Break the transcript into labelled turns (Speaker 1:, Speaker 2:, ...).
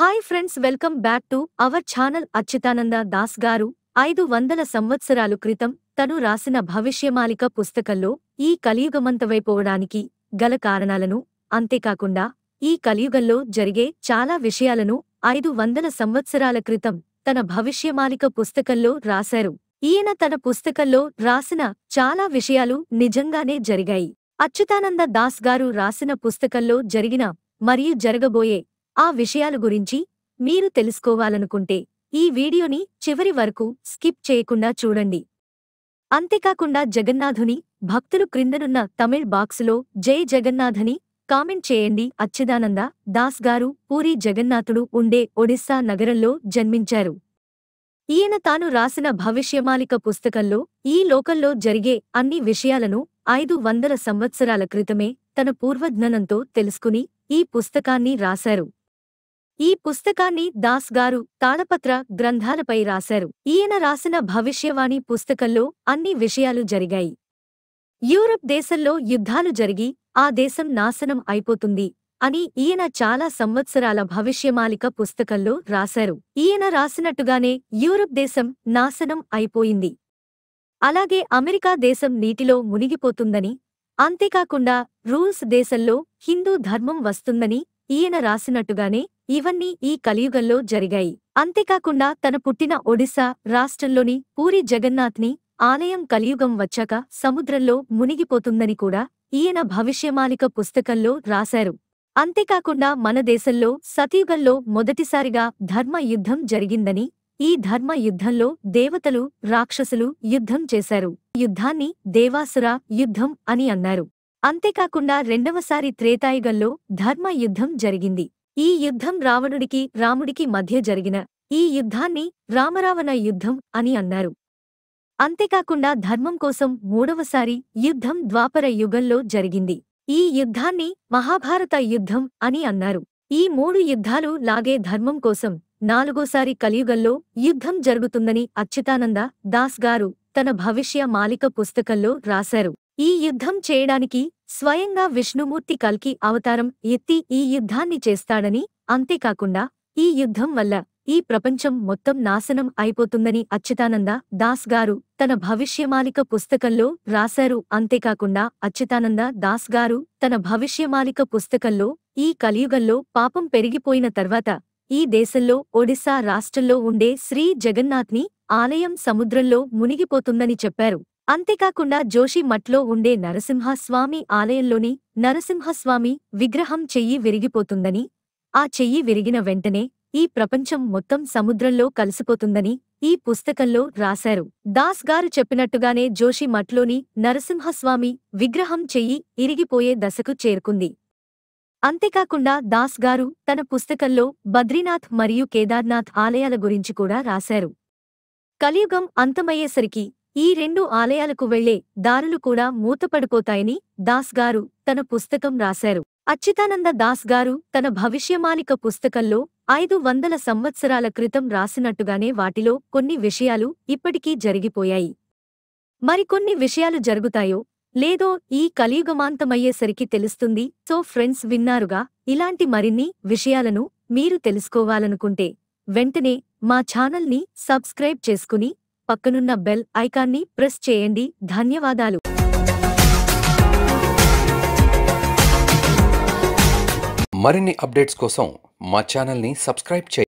Speaker 1: hi friends welcome back to our channel Achyutananda Das గారు ఐదు వందల సంవత్సరాలు క్రితం తను రాసిన భవిష్యమాలిక పుస్తకంలో ఈ కలియుగమంతవైపోవడానికి గల కారణాలను అంతేకాకుండా ఈ కలియుగంలో జరిగే చాలా విషయాలను ఐదు వందల సంవత్సరాల క్రితం తన భవిష్యమాలిక పుస్తకంలో రాశారు ఈయన తన పుస్తకంలో రాసిన చాలా విషయాలు నిజంగానే జరిగాయి అచ్యుతానంద దాస్ గారు రాసిన పుస్తకంలో జరిగిన మరియు జరగబోయే ఆ విషయాలు గురించి మీరు తెలుసుకోవాలనుకుంటే ఈ వీడియోని చివరి వరకు స్కిప్ చేయకుండా చూడండి అంతేకాకుండా జగన్నాథుని భక్తులు క్రిందనున్న తమిళ్ బాక్సులో జై జగన్నాథని కామెంట్ చేయండి అచ్యుదానంద దాస్ గారు పూరి జగన్నాథుడు ఉండే ఒడిస్సా నగరంలో జన్మించారు ఈయన తాను రాసిన భవిష్యమాలిక పుస్తకంలో ఈ లోకల్లో జరిగే అన్ని విషయాలను ఐదు వందల సంవత్సరాల క్రితమే తన పూర్వజ్ఞనంతో తెలుసుకుని ఈ పుస్తకాన్ని రాశారు ఈ పుస్తకాన్ని దాస్ గారు తాళపత్ర గ్రంథాలపై రాశారు ఈయన రాసిన భవిష్యవాణి పుస్తకంలో అన్ని విషయాలు జరిగాయి యూరప్ దేశంలో యుద్ధాలు జరిగి ఆ దేశం నాశనం అయిపోతుంది అని ఈయన చాలా సంవత్సరాల భవిష్యమాలిక పుస్తకంలో రాశారు ఈయన రాసినట్టుగానే యూరప్ దేశం నాశనం అయిపోయింది అలాగే అమెరికా దేశం నీటిలో మునిగిపోతుందని అంతేకాకుండా రూల్స్ దేశంలో హిందూ ధర్మం వస్తుందని ఈయన రాసినట్టుగానే ఇవన్నీ ఈ కలియుగంలో జరిగాయి అంతేకాకుండా తన పుట్టిన ఒడిశా రాష్ట్రంలోని పూరి జగన్నాథ్ని ఆలయం కలియుగం వచ్చాక సముద్రంలో మునిగిపోతుందని కూడా ఈయన భవిష్యమాలిక పుస్తకంలో రాశారు అంతేకాకుండా మన దేశంలో సతీయుగంలో మొదటిసారిగా ధర్మ యుద్ధం జరిగిందని ఈ ధర్మ యుద్ధంలో దేవతలు రాక్షసులు యుద్ధం చేశారు యుద్ధాన్ని దేవాసుర యుద్ధం అని అన్నారు అంతేకాకుండా రెండవసారి త్రేతాయుగంలో ధర్మ యుద్ధం జరిగింది ఈ యుద్ధం రావణుడికి రాముడికి మధ్య జరిగిన ఈ యుద్ధాన్ని రామరావణ యుద్ధం అని అన్నారు అంతేకాకుండా ధర్మం కోసం మూడవసారి యుద్ధం ద్వాపర యుగంలో జరిగింది ఈ యుద్ధాన్ని మహాభారత యుద్ధం అని అన్నారు ఈ మూడు యుద్ధాలు లాగే ధర్మం కోసం నాలుగోసారి కలియుగంలో యుద్ధం జరుగుతుందని అచ్యుతానంద దాస్ గారు తన భవిష్య మాలిక పుస్తకంలో రాశారు ఈ యుద్ధం చేయడానికి స్వయంగా విష్ణుమూర్తి కల్కి అవతారం ఎత్తి ఈ యుద్ధాన్ని చేస్తాడని అంతేకాకుండా ఈ యుద్ధం వల్ల ఈ ప్రపంచం మొత్తం నాశనం అయిపోతుందని అచ్యుతానంద దాస్ గారు తన భవిష్యమాలిక పుస్తకంలో రాశారు అంతేకాకుండా అచ్యుతానంద దాస్ గారు తన భవిష్యమాలిక పుస్తకంలో ఈ కలియుగంలో పాపం పెరిగిపోయిన తర్వాత ఈ దేశంలో ఒడిశా రాష్ట్రంలో ఉండే శ్రీ జగన్నాథ్ని ఆలయం సముద్రంలో మునిగిపోతుందని చెప్పారు అంతేకాకుండా జోషిమట్లో ఉండే నరసింహస్వామి ఆలయంలోని నరసింహస్వామి విగ్రహం చెయ్యి విరిగిపోతుందని ఆ చెయ్యి విరిగిన వెంటనే ఈ ప్రపంచం మొత్తం సముద్రంలో కలిసిపోతుందని ఈ పుస్తకంలో రాశారు దాస్ గారు చెప్పినట్టుగానే జోషి మట్లోని నరసింహస్వామి విగ్రహం చెయ్యి ఇరిగిపోయే దశకు చేరుకుంది అంతేకాకుండా దాస్ గారు తన పుస్తకంలో బద్రీనాథ్ మరియు కేదార్నాథ్ ఆలయాల గురించి కూడా రాశారు కలియుగం అంతమయ్యేసరికి ఈ రెండు ఆలయాలకు వెళ్లే దారులు కూడా మూతపడిపోతాయని దాస్ గారు తన పుస్తకం రాశారు అచ్యుతానంద దాస్ గారు తన భవిష్యమాలిక పుస్తకంలో ఐదు వందల సంవత్సరాల క్రితం రాసినట్టుగానే వాటిలో కొన్ని విషయాలు ఇప్పటికీ జరిగిపోయాయి మరికొన్ని విషయాలు జరుగుతాయో లేదో ఈ కలియుగమాంతమయ్యేసరికి తెలుస్తుంది సో ఫ్రెండ్స్ విన్నారుగా ఇలాంటి మరిన్ని విషయాలను మీరు తెలుసుకోవాలనుకుంటే వెంటనే మా ఛానల్ని సబ్స్క్రైబ్ చేసుకుని పక్కనున్న బెల్ ఐకాన్ని ప్రెస్ చేయండి ధన్యవాదాలు మరిన్ని అప్డేట్స్ కోసం మా ఛానల్ని సబ్స్క్రైబ్ చేయండి